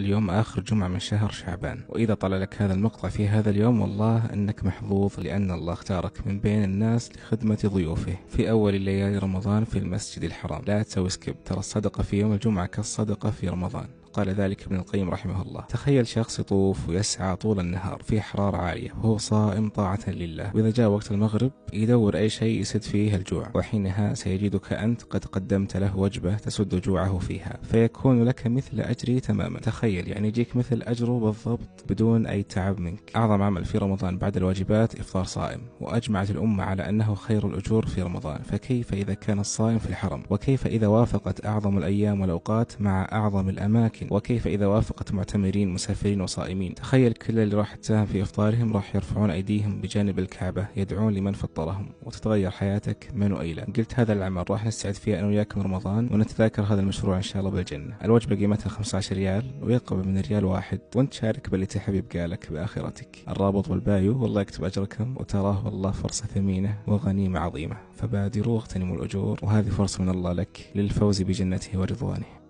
اليوم آخر جمعة من شهر شعبان وإذا طلع لك هذا المقطع في هذا اليوم والله أنك محظوظ لأن الله اختارك من بين الناس لخدمة ضيوفه في أول ليالي رمضان في المسجد الحرام لا تسوي سكيب ترى الصدقة في يوم الجمعة كالصدقة في رمضان قال ذلك ابن القيم رحمه الله تخيل شخص يطوف ويسعى طول النهار في حرارة عالية وهو صائم طاعة لله وإذا جاء وقت المغرب يدور أي شيء يسد فيه الجوع وحينها سيجدك أنت قد قدمت له وجبة تسد جوعه فيها فيكون لك مثل أجري تماما تخيل يعني يجيك مثل أجره بالضبط بدون أي تعب منك أعظم عمل في رمضان بعد الواجبات إفطار صائم وأجمعت الأمة على أنه خير الأجور في رمضان فكيف إذا كان الصائم في الحرم وكيف إذا وافقت أعظم الأيام والأوقات مع أعظم الأماكن أماكن وكيف إذا وافقت معتمرين مسافرين وصائمين تخيل كل اللي راح تساهم في إفطارهم راح يرفعون أيديهم بجانب الكعبة يدعون لمن فطرهم وتتغير حياتك من وإلى قلت هذا العمل راح نستعد فيه أنا وياكم رمضان ونتذاكر هذا المشروع إن شاء الله بالجنة الوجبة قيمتها 15 ريال ويقرب من ريال واحد وانت شارك باللي تحب يبقى لك بآخرتك الرابط والبايو والله يكتب أجركم وتراه والله فرصة ثمينة وغنيمة عظيمة فبادروا واغتنموا الأجور وهذه فرصة من الله لك للفوز بجنته ورضوانه